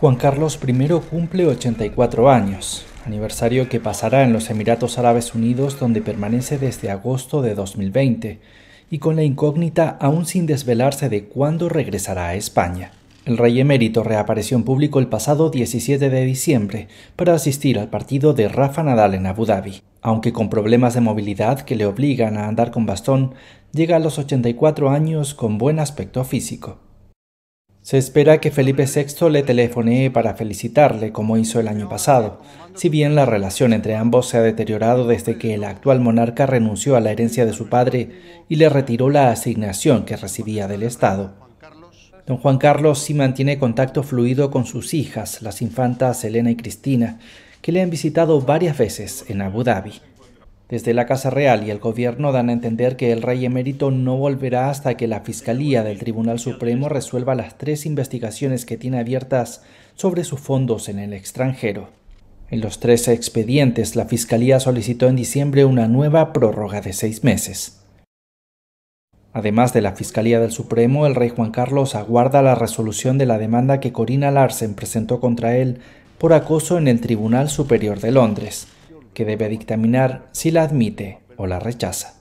Juan Carlos I cumple 84 años, aniversario que pasará en los Emiratos Árabes Unidos donde permanece desde agosto de 2020 y con la incógnita aún sin desvelarse de cuándo regresará a España. El rey emérito reapareció en público el pasado 17 de diciembre para asistir al partido de Rafa Nadal en Abu Dhabi. Aunque con problemas de movilidad que le obligan a andar con bastón, llega a los 84 años con buen aspecto físico. Se espera que Felipe VI le telefonee para felicitarle como hizo el año pasado, si bien la relación entre ambos se ha deteriorado desde que el actual monarca renunció a la herencia de su padre y le retiró la asignación que recibía del Estado. Don Juan Carlos sí mantiene contacto fluido con sus hijas, las infantas Elena y Cristina, que le han visitado varias veces en Abu Dhabi. Desde la Casa Real y el gobierno dan a entender que el rey emérito no volverá hasta que la Fiscalía del Tribunal Supremo resuelva las tres investigaciones que tiene abiertas sobre sus fondos en el extranjero. En los tres expedientes, la Fiscalía solicitó en diciembre una nueva prórroga de seis meses. Además de la Fiscalía del Supremo, el rey Juan Carlos aguarda la resolución de la demanda que Corina Larsen presentó contra él por acoso en el Tribunal Superior de Londres que debe dictaminar si la admite o la rechaza.